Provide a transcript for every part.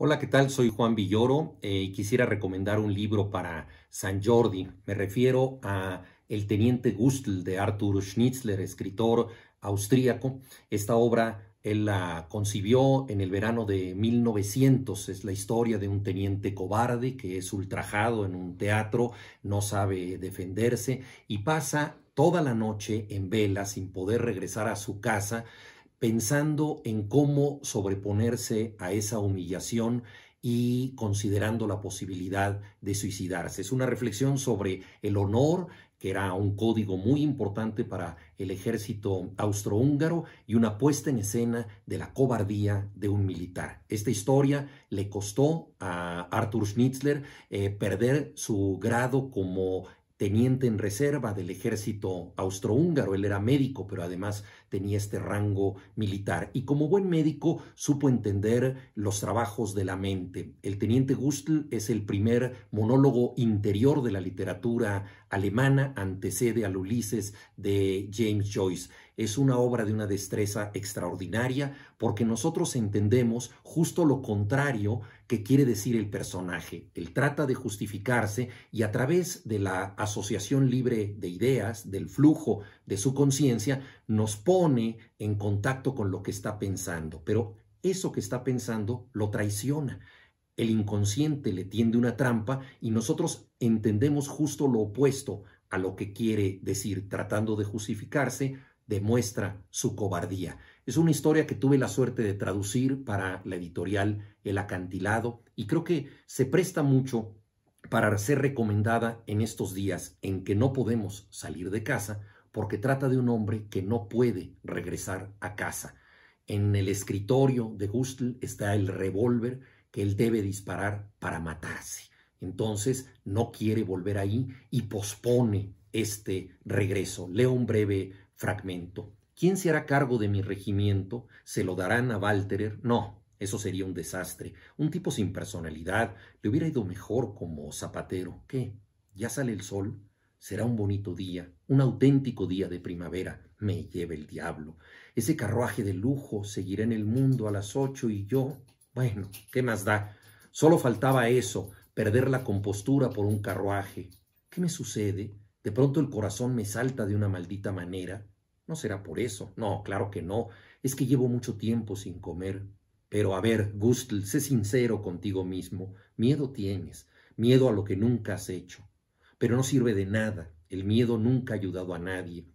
Hola, ¿qué tal? Soy Juan Villoro eh, y quisiera recomendar un libro para San Jordi. Me refiero a El Teniente Gustl de Arthur Schnitzler, escritor austríaco. Esta obra él la concibió en el verano de 1900. Es la historia de un teniente cobarde que es ultrajado en un teatro, no sabe defenderse y pasa toda la noche en vela sin poder regresar a su casa pensando en cómo sobreponerse a esa humillación y considerando la posibilidad de suicidarse. Es una reflexión sobre el honor, que era un código muy importante para el ejército austrohúngaro, y una puesta en escena de la cobardía de un militar. Esta historia le costó a Arthur Schnitzler eh, perder su grado como teniente en reserva del ejército austrohúngaro. Él era médico, pero además tenía este rango militar. Y como buen médico supo entender los trabajos de la mente. El teniente Gustl es el primer monólogo interior de la literatura alemana, antecede al Ulises de James Joyce es una obra de una destreza extraordinaria porque nosotros entendemos justo lo contrario que quiere decir el personaje. Él trata de justificarse y a través de la asociación libre de ideas, del flujo de su conciencia, nos pone en contacto con lo que está pensando. Pero eso que está pensando lo traiciona. El inconsciente le tiende una trampa y nosotros entendemos justo lo opuesto a lo que quiere decir, tratando de justificarse, demuestra su cobardía. Es una historia que tuve la suerte de traducir para la editorial El Acantilado y creo que se presta mucho para ser recomendada en estos días en que no podemos salir de casa porque trata de un hombre que no puede regresar a casa. En el escritorio de Gustl está el revólver que él debe disparar para matarse. Entonces no quiere volver ahí y pospone este regreso. Leo un breve Fragmento. ¿Quién se hará cargo de mi regimiento? ¿Se lo darán a Walterer? No, eso sería un desastre. Un tipo sin personalidad. Le hubiera ido mejor como zapatero. ¿Qué? ¿Ya sale el sol? Será un bonito día, un auténtico día de primavera. Me lleve el diablo. Ese carruaje de lujo seguirá en el mundo a las ocho y yo... Bueno, ¿qué más da? Solo faltaba eso, perder la compostura por un carruaje. ¿Qué me sucede? De pronto el corazón me salta de una maldita manera. No será por eso. No, claro que no. Es que llevo mucho tiempo sin comer. Pero a ver, Gustl, sé sincero contigo mismo. Miedo tienes, miedo a lo que nunca has hecho. Pero no sirve de nada. El miedo nunca ha ayudado a nadie.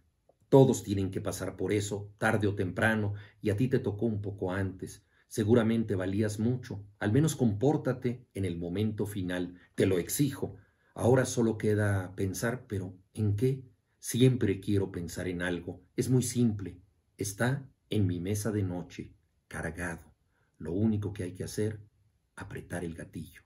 Todos tienen que pasar por eso, tarde o temprano, y a ti te tocó un poco antes. Seguramente valías mucho. Al menos compórtate en el momento final. Te lo exijo. Ahora solo queda pensar, pero ¿en qué? Siempre quiero pensar en algo. Es muy simple. Está en mi mesa de noche, cargado. Lo único que hay que hacer, apretar el gatillo.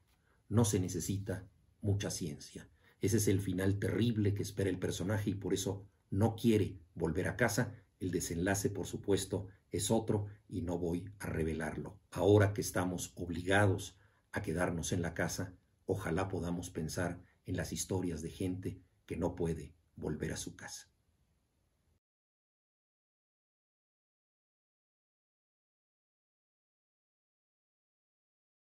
No se necesita mucha ciencia. Ese es el final terrible que espera el personaje y por eso no quiere volver a casa. El desenlace, por supuesto, es otro y no voy a revelarlo. Ahora que estamos obligados a quedarnos en la casa, ojalá podamos pensar en las historias de gente que no puede volver a su casa.